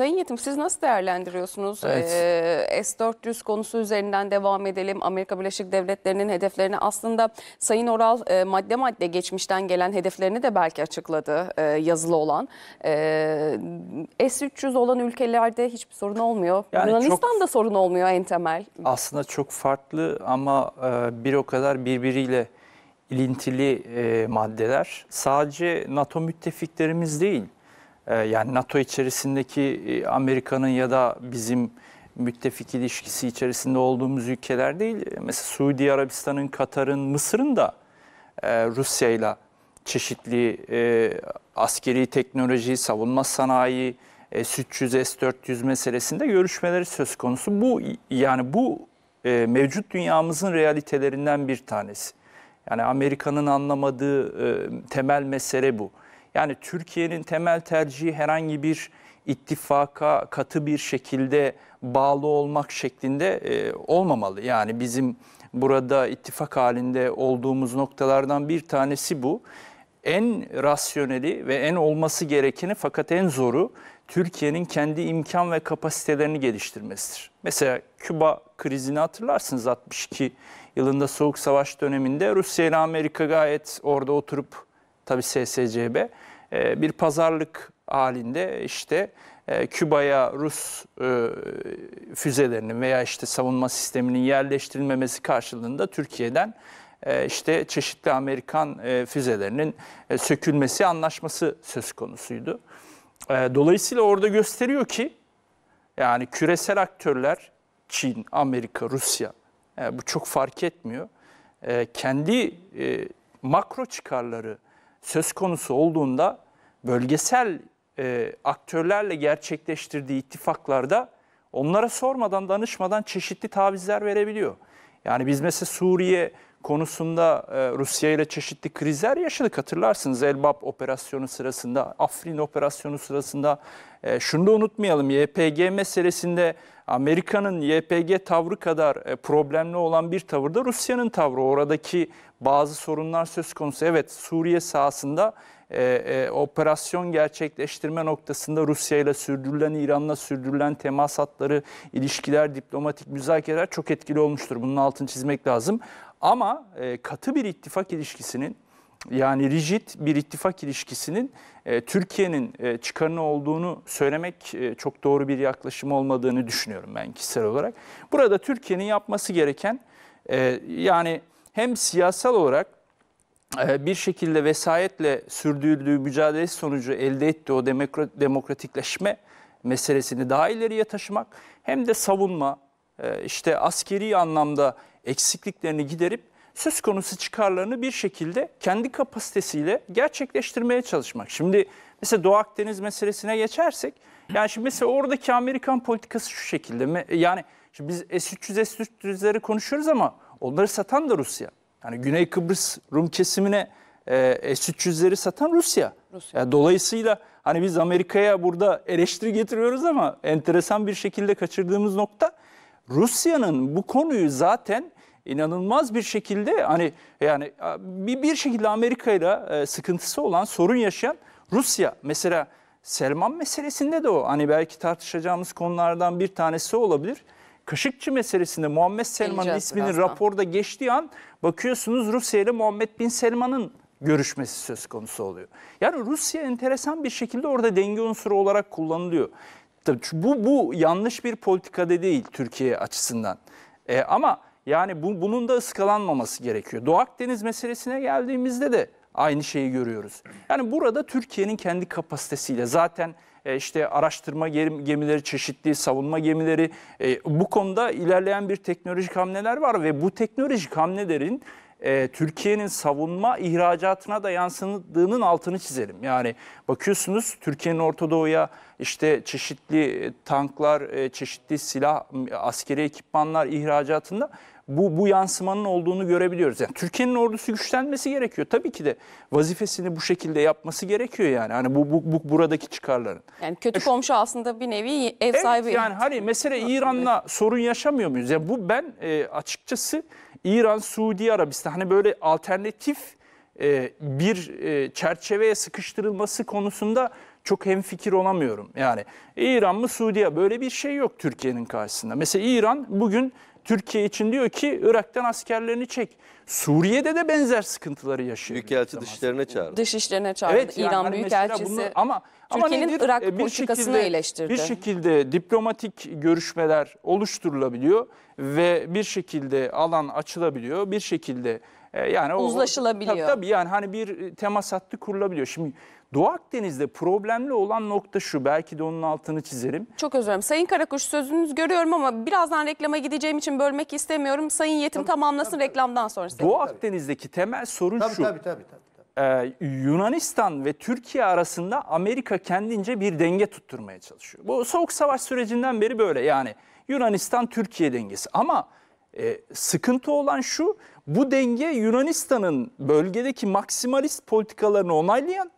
Sayın Yetim siz nasıl değerlendiriyorsunuz? Evet. Ee, S-400 konusu üzerinden devam edelim. Amerika Birleşik Devletleri'nin hedeflerini aslında Sayın Oral e, madde madde geçmişten gelen hedeflerini de belki açıkladı e, yazılı olan. E, S-300 olan ülkelerde hiçbir sorun olmuyor. Yani Yunanistan'da çok, sorun olmuyor en temel. Aslında çok farklı ama e, bir o kadar birbiriyle ilintili e, maddeler. Sadece NATO müttefiklerimiz değil ee, yani NATO içerisindeki e, Amerika'nın ya da bizim müttefik ilişkisi içerisinde olduğumuz ülkeler değil. E, mesela Suudi Arabistan'ın, Katar'ın, Mısır'ın da e, Rusya ile çeşitli askeri teknoloji, savunma sanayi, S-300, S-400 meselesinde görüşmeleri söz konusu. Bu yani bu mevcut dünyamızın realitelerinden bir tanesi. Yani Amerika'nın anlamadığı temel mesele bu. Yani Türkiye'nin temel tercihi herhangi bir ittifaka katı bir şekilde bağlı olmak şeklinde e, olmamalı. Yani bizim burada ittifak halinde olduğumuz noktalardan bir tanesi bu. En rasyoneli ve en olması gerekeni fakat en zoru Türkiye'nin kendi imkan ve kapasitelerini geliştirmesidir. Mesela Küba krizini hatırlarsınız 62 yılında Soğuk Savaş döneminde Rusya ile Amerika gayet orada oturup tabi SSCB e, ee, bir pazarlık halinde işte e, Küba'ya Rus e, füzelerinin veya işte savunma sisteminin yerleştirilmemesi karşılığında Türkiye'den e, işte çeşitli Amerikan e, füzelerinin e, sökülmesi anlaşması söz konusuydu. E, dolayısıyla orada gösteriyor ki yani küresel aktörler Çin, Amerika, Rusya e, bu çok fark etmiyor. E, kendi e, makro çıkarları söz konusu olduğunda bölgesel e, aktörlerle gerçekleştirdiği ittifaklarda onlara sormadan, danışmadan çeşitli tavizler verebiliyor. Yani biz mesela Suriye konusunda e, Rusya ile çeşitli krizler yaşadık. Hatırlarsınız Elbap operasyonu sırasında, Afrin operasyonu sırasında. E, şunu da unutmayalım YPG meselesinde Amerika'nın YPG tavrı kadar e, problemli olan bir tavır da Rusya'nın tavrı. Oradaki bazı sorunlar söz konusu. Evet Suriye sahasında e, e, operasyon gerçekleştirme noktasında Rusya ile sürdürülen, İran'la sürdürülen temas hatları, ilişkiler, diplomatik müzakereler çok etkili olmuştur. Bunun altını çizmek lazım. Ama e, katı bir ittifak ilişkisinin yani rigid bir ittifak ilişkisinin e, Türkiye'nin e, çıkarına olduğunu söylemek e, çok doğru bir yaklaşım olmadığını düşünüyorum ben kişisel olarak. Burada Türkiye'nin yapması gereken e, yani hem siyasal olarak e, bir şekilde vesayetle sürdürüldüğü mücadele sonucu elde ettiği o demokratikleşme meselesini daha ileriye taşımak hem de savunma, e, işte askeri anlamda eksikliklerini giderip söz konusu çıkarlarını bir şekilde kendi kapasitesiyle gerçekleştirmeye çalışmak. Şimdi mesela Doğu Akdeniz meselesine geçersek yani şimdi mesela oradaki Amerikan politikası şu şekilde. Yani şimdi biz S-300, S-400'leri konuşuyoruz ama onları satan da Rusya. Yani Güney Kıbrıs Rum kesimine e, S-300'leri satan Rusya. Rusya. Yani dolayısıyla hani biz Amerika'ya burada eleştiri getiriyoruz ama enteresan bir şekilde kaçırdığımız nokta Rusya'nın bu konuyu zaten inanılmaz bir şekilde hani yani bir, bir şekilde Amerika ile sıkıntısı olan, sorun yaşayan Rusya mesela Selman meselesinde de o. Hani belki tartışacağımız konulardan bir tanesi olabilir. Kaşıkçı meselesinde Muhammed Selman'ın isminin raporda geçtiği an bakıyorsunuz Rusya ile Muhammed Bin Selman'ın görüşmesi söz konusu oluyor. Yani Rusya enteresan bir şekilde orada denge unsuru olarak kullanılıyor. Tabii bu, bu yanlış bir politikada değil Türkiye açısından. E, ama yani bu, bunun da ıskalanmaması gerekiyor. Doğu Akdeniz meselesine geldiğimizde de aynı şeyi görüyoruz. Yani burada Türkiye'nin kendi kapasitesiyle zaten e, işte araştırma gemileri, çeşitli savunma gemileri e, bu konuda ilerleyen bir teknolojik hamleler var ve bu teknolojik hamlelerin e, Türkiye'nin savunma ihracatına da yansıdığının altını çizelim. Yani bakıyorsunuz Türkiye'nin Orta Doğu'ya işte çeşitli e, tanklar, e, çeşitli silah, askeri ekipmanlar ihracatında bu, bu yansımanın olduğunu görebiliyoruz. Yani Türkiye'nin ordusu güçlenmesi gerekiyor. Tabii ki de vazifesini bu şekilde yapması gerekiyor yani. Hani bu, bu, bu buradaki çıkarların. Yani kötü komşu aslında bir nevi ev evet, sahibi. Yani hani mesele İran'la sorun yaşamıyor muyuz? Yani bu ben e, açıkçası İran, Suudi Arabistan hani böyle alternatif e, bir e, çerçeveye sıkıştırılması konusunda çok hemfikir olamıyorum. Yani İran mı Suudiye böyle bir şey yok Türkiye'nin karşısında. Mesela İran bugün Türkiye için diyor ki Irak'tan askerlerini çek. Suriye'de de benzer sıkıntıları yaşıyor. Büyükelçi dışişlerine çağırdı. Dışişlerine işlerine çağırdı. Evet, İran yani Büyükelçisi. Bunu, ama Türkiye'nin Irak e, bir politikasını şekilde, eleştirdi. Bir şekilde diplomatik görüşmeler oluşturulabiliyor ve bir şekilde alan açılabiliyor. Bir şekilde e, yani uzlaşılabiliyor. O, tabii yani hani bir temas hattı kurulabiliyor. Şimdi Doğu Akdeniz'de problemli olan nokta şu. Belki de onun altını çizerim. Çok özür dilerim. Sayın Karakuş sözünüzü görüyorum ama birazdan reklama gideceğim için bölmek istemiyorum. Sayın Yetim tabii, tamamlasın tabii, reklamdan sonra. Doğu tabii. Akdeniz'deki temel sorun tabii, şu. Tabii tabii tabii. Ee, Yunanistan ve Türkiye arasında Amerika kendince bir denge tutturmaya çalışıyor. Bu soğuk savaş sürecinden beri böyle yani Yunanistan-Türkiye dengesi. Ama e, sıkıntı olan şu bu denge Yunanistan'ın bölgedeki maksimalist politikalarını onaylayan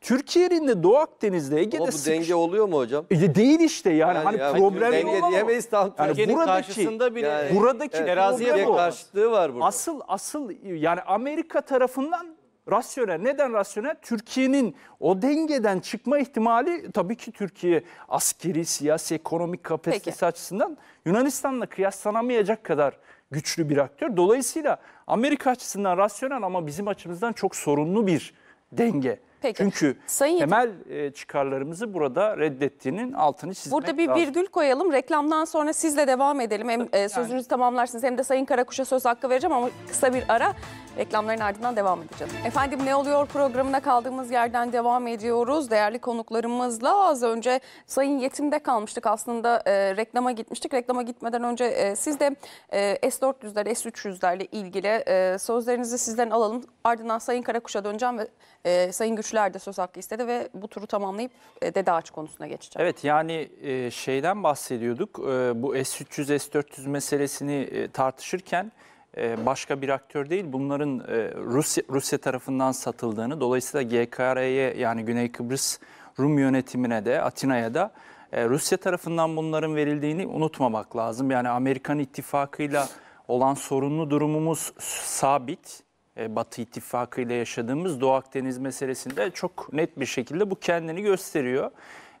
Türkiye'nin de Doğu Akdeniz'de Ege'de Ama bu sıkış... oluyor mu hocam? E, değil işte yani, yani hani ya, problem denge diyemeyiz tam. Yani Türkiye'nin buradaki, karşısında bile yani, buradaki evet, teraziye karşılığı var burada. Asıl asıl yani Amerika tarafından rasyonel. Neden rasyonel? Türkiye'nin o dengeden çıkma ihtimali tabii ki Türkiye askeri, siyasi, ekonomik kapasitesi Peki. açısından Yunanistan'la kıyaslanamayacak kadar güçlü bir aktör. Dolayısıyla Amerika açısından rasyonel ama bizim açımızdan çok sorunlu bir denge. Peki. Çünkü Sayın temel e, çıkarlarımızı burada reddettiğinin altını çizmek Burada bir lazım. virgül koyalım. Reklamdan sonra sizle devam edelim. Hem e, sözünüzü yani. tamamlarsınız hem de Sayın Karakuş'a söz hakkı vereceğim ama kısa bir ara. Reklamların ardından devam edeceğiz. Efendim Ne Oluyor programına kaldığımız yerden devam ediyoruz. Değerli konuklarımızla az önce Sayın Yetim'de kalmıştık. Aslında e, reklama gitmiştik. Reklama gitmeden önce e, siz de e, S-400'ler, S-300'lerle ilgili e, sözlerinizi sizden alalım. Ardından Sayın Karakuş'a döneceğim ve e, Sayın Güçler de söz hakkı istedi ve bu turu tamamlayıp e, Dede Ağaç konusuna geçeceğim. Evet yani e, şeyden bahsediyorduk. E, bu S-300, S-400 meselesini e, tartışırken e, başka bir aktör değil bunların e, Rusya, Rusya tarafından satıldığını dolayısıyla GKR'ye yani Güney Kıbrıs Rum yönetimine de Atina'ya da e, Rusya tarafından bunların verildiğini unutmamak lazım. Yani Amerikan ittifakıyla olan sorunlu durumumuz sabit. E, Batı İttifakı ile yaşadığımız Doğu Akdeniz meselesinde çok net bir şekilde bu kendini gösteriyor.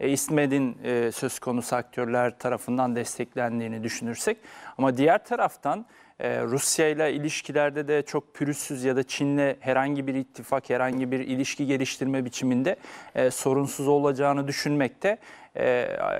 İsmet'in e, e, söz konusu aktörler tarafından desteklendiğini düşünürsek ama diğer taraftan Rusya ile ilişkilerde de çok pürüzsüz ya da Çin'le herhangi bir ittifak, herhangi bir ilişki geliştirme biçiminde sorunsuz olacağını düşünmekte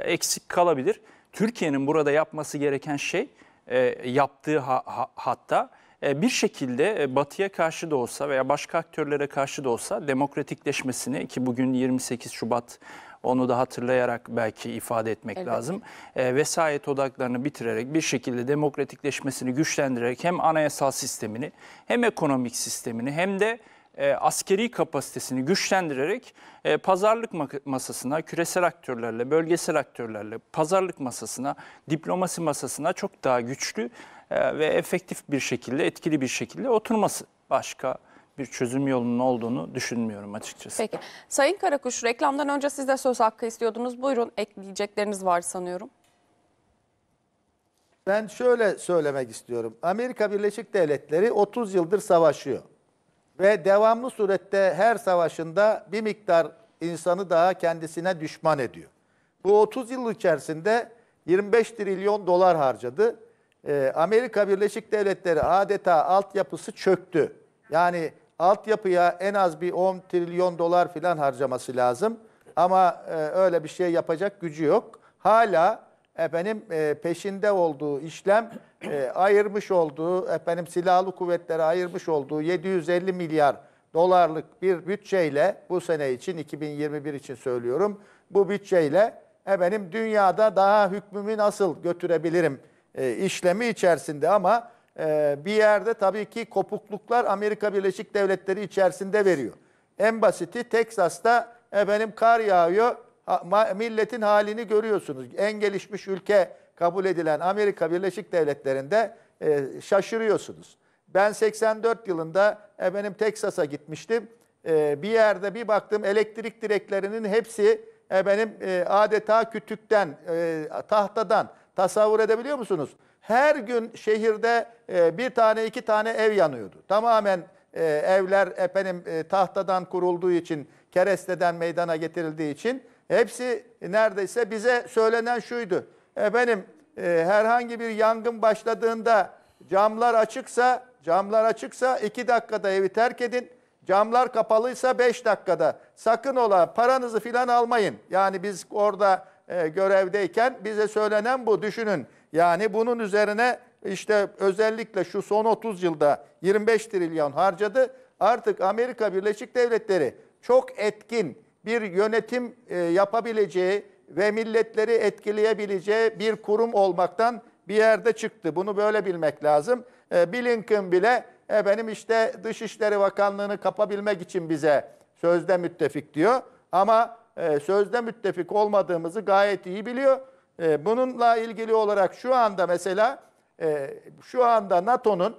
eksik kalabilir. Türkiye'nin burada yapması gereken şey e, yaptığı ha, ha, hatta e, bir şekilde e, batıya karşı da olsa veya başka aktörlere karşı da olsa demokratikleşmesini ki bugün 28 Şubat onu da hatırlayarak belki ifade etmek Elbette. lazım. E, vesayet odaklarını bitirerek bir şekilde demokratikleşmesini güçlendirerek hem anayasal sistemini hem ekonomik sistemini hem de e, askeri kapasitesini güçlendirerek e, pazarlık masasına, küresel aktörlerle, bölgesel aktörlerle, pazarlık masasına, diplomasi masasına çok daha güçlü e, ve efektif bir şekilde, etkili bir şekilde oturması. Başka bir çözüm yolunun olduğunu düşünmüyorum açıkçası. Peki. Sayın Karakuş, reklamdan önce siz de söz hakkı istiyordunuz. Buyurun ekleyecekleriniz var sanıyorum. Ben şöyle söylemek istiyorum. Amerika Birleşik Devletleri 30 yıldır savaşıyor. Ve devamlı surette her savaşında bir miktar insanı daha kendisine düşman ediyor. Bu 30 yıl içerisinde 25 trilyon dolar harcadı. Ee, Amerika Birleşik Devletleri adeta altyapısı çöktü. Yani altyapıya en az bir 10 trilyon dolar filan harcaması lazım. Ama e, öyle bir şey yapacak gücü yok. Hala efendim e, peşinde olduğu işlem e, ayırmış olduğu efendim silahlı kuvvetlere ayırmış olduğu 750 milyar dolarlık bir bütçeyle bu sene için 2021 için söylüyorum. Bu bütçeyle efendim dünyada daha hükmümü nasıl götürebilirim? e, işlemi içerisinde ama e, bir yerde tabii ki kopukluklar Amerika Birleşik Devletleri içerisinde veriyor. En basiti Teksas'ta efendim kar yağıyor. Milletin halini görüyorsunuz. En gelişmiş ülke kabul edilen Amerika Birleşik Devletleri'nde e, şaşırıyorsunuz. Ben 84 yılında efendim Teksas'a gitmiştim. E, bir yerde bir baktım elektrik direklerinin hepsi efendim e, adeta kütükten, e, tahtadan Tasavvur edebiliyor musunuz? Her gün şehirde e, bir tane iki tane ev yanıyordu. Tamamen e, evler efendim e, tahtadan kurulduğu için, keresteden meydana getirildiği için hepsi neredeyse bize söylenen şuydu. Efendim e, herhangi bir yangın başladığında camlar açıksa, camlar açıksa iki dakikada evi terk edin. Camlar kapalıysa beş dakikada. Sakın ola paranızı filan almayın. Yani biz orada e, görevdeyken bize söylenen bu. Düşünün yani bunun üzerine işte özellikle şu son 30 yılda 25 trilyon harcadı. Artık Amerika Birleşik Devletleri çok etkin bir yönetim e, yapabileceği ve milletleri etkileyebileceği bir kurum olmaktan bir yerde çıktı. Bunu böyle bilmek lazım. E, Blinken bile e, benim işte Dışişleri Bakanlığı'nı kapabilmek için bize sözde müttefik diyor. Ama e, sözde müttefik olmadığımızı gayet iyi biliyor. E, bununla ilgili olarak şu anda mesela e, şu anda NATO'nun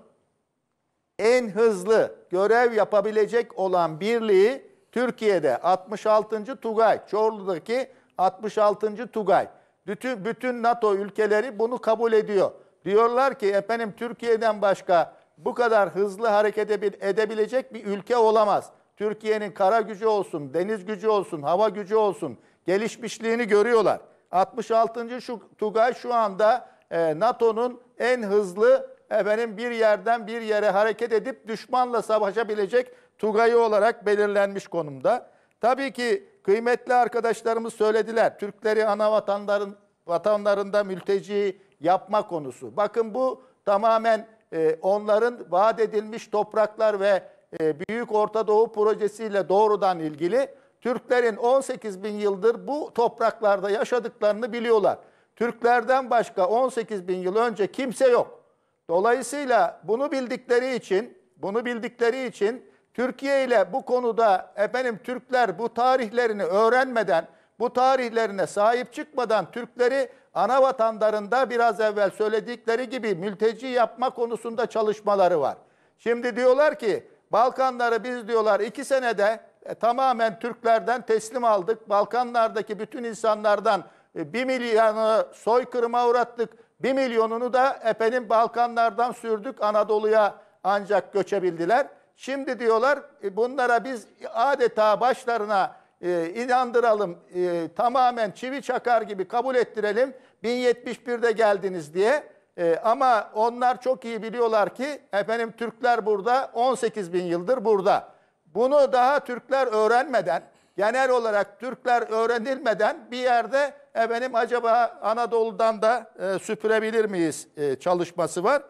en hızlı görev yapabilecek olan birliği Türkiye'de 66. Tugay, Çorlu'daki 66. Tugay. Bütün, bütün NATO ülkeleri bunu kabul ediyor. Diyorlar ki efendim Türkiye'den başka bu kadar hızlı hareket edebilecek bir ülke olamaz. Türkiye'nin kara gücü olsun, deniz gücü olsun, hava gücü olsun gelişmişliğini görüyorlar. 66. şu Tugay şu anda e, NATO'nun en hızlı efendim bir yerden bir yere hareket edip düşmanla savaşabilecek Tugay'ı olarak belirlenmiş konumda. Tabii ki kıymetli arkadaşlarımız söylediler. Türkleri ana vatanların, vatanlarında mülteci yapma konusu. Bakın bu tamamen e, onların vaat edilmiş topraklar ve e, Büyük Orta Doğu projesiyle doğrudan ilgili Türklerin 18 bin yıldır bu topraklarda yaşadıklarını biliyorlar. Türklerden başka 18 bin yıl önce kimse yok. Dolayısıyla bunu bildikleri için, bunu bildikleri için Türkiye ile bu konuda efendim Türkler bu tarihlerini öğrenmeden, bu tarihlerine sahip çıkmadan Türkleri ana vatanlarında biraz evvel söyledikleri gibi mülteci yapma konusunda çalışmaları var. Şimdi diyorlar ki Balkanları biz diyorlar iki senede e, tamamen Türklerden teslim aldık. Balkanlardaki bütün insanlardan e, 1 milyonu soykırıma uğrattık. bir milyonunu da efendim Balkanlardan sürdük Anadolu'ya ancak göçebildiler. Şimdi diyorlar e, bunlara biz adeta başlarına e, inandıralım, e, tamamen çivi çakar gibi kabul ettirelim. 1071'de geldiniz diye e, ama onlar çok iyi biliyorlar ki efendim Türkler burada 18 bin yıldır burada. Bunu daha Türkler öğrenmeden, genel olarak Türkler öğrenilmeden bir yerde efendim acaba Anadolu'dan da e, süpürebilir miyiz e, çalışması var.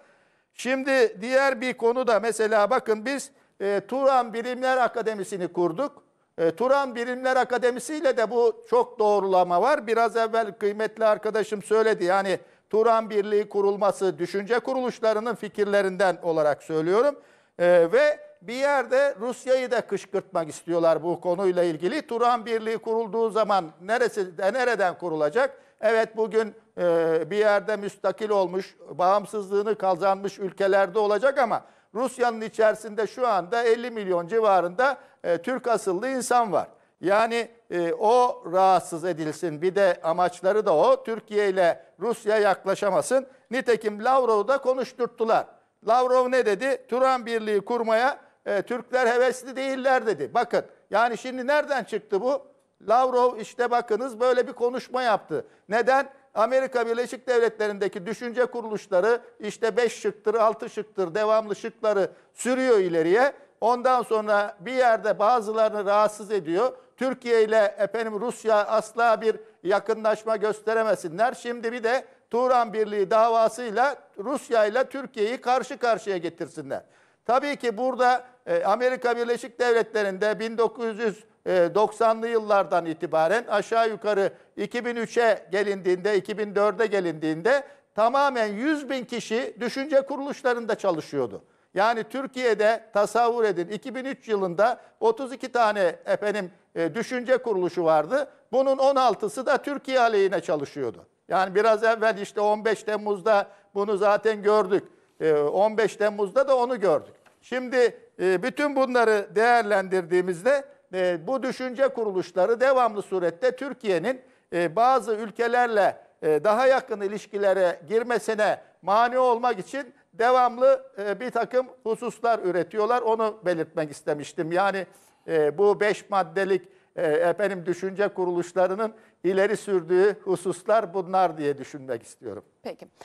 Şimdi diğer bir konu da mesela bakın biz e, Turan Bilimler Akademisi'ni kurduk. E, Turan Bilimler Akademisi ile de bu çok doğrulama var. Biraz evvel kıymetli arkadaşım söyledi yani Turan Birliği kurulması düşünce kuruluşlarının fikirlerinden olarak söylüyorum. E, ve bir yerde Rusya'yı da kışkırtmak istiyorlar bu konuyla ilgili. Turan Birliği kurulduğu zaman neresi nereden kurulacak? Evet bugün e, bir yerde müstakil olmuş, bağımsızlığını kazanmış ülkelerde olacak ama Rusya'nın içerisinde şu anda 50 milyon civarında e, Türk asıllı insan var. Yani e, o rahatsız edilsin. Bir de amaçları da o. Türkiye ile Rusya yaklaşamasın. Nitekim Lavrov'u da konuşturttular. Lavrov ne dedi? Turan Birliği kurmaya e, Türkler hevesli değiller dedi. Bakın yani şimdi nereden çıktı bu? Lavrov işte bakınız böyle bir konuşma yaptı. Neden? Amerika Birleşik Devletleri'ndeki düşünce kuruluşları işte 5 şıktır, 6 şıktır devamlı şıkları sürüyor ileriye. Ondan sonra bir yerde bazılarını rahatsız ediyor. Türkiye ile efendim Rusya asla bir yakınlaşma gösteremesinler. Şimdi bir de Turan Birliği davasıyla Rusya ile Türkiye'yi karşı karşıya getirsinler. Tabii ki burada e, Amerika Birleşik Devletleri'nde 1990'lı e, yıllardan itibaren aşağı yukarı 2003'e gelindiğinde, 2004'e gelindiğinde tamamen 100 bin kişi düşünce kuruluşlarında çalışıyordu. Yani Türkiye'de tasavvur edin 2003 yılında 32 tane efendim e, düşünce kuruluşu vardı. Bunun 16'sı da Türkiye aleyhine çalışıyordu. Yani biraz evvel işte 15 Temmuz'da bunu zaten gördük. E, 15 Temmuz'da da onu gördük. Şimdi e, bütün bunları değerlendirdiğimizde e, bu düşünce kuruluşları devamlı surette Türkiye'nin e, bazı ülkelerle e, daha yakın ilişkilere girmesine mani olmak için devamlı e, bir takım hususlar üretiyorlar. Onu belirtmek istemiştim. Yani e, bu beş maddelik e, efendim düşünce kuruluşlarının ileri sürdüğü hususlar bunlar diye düşünmek istiyorum. Peki.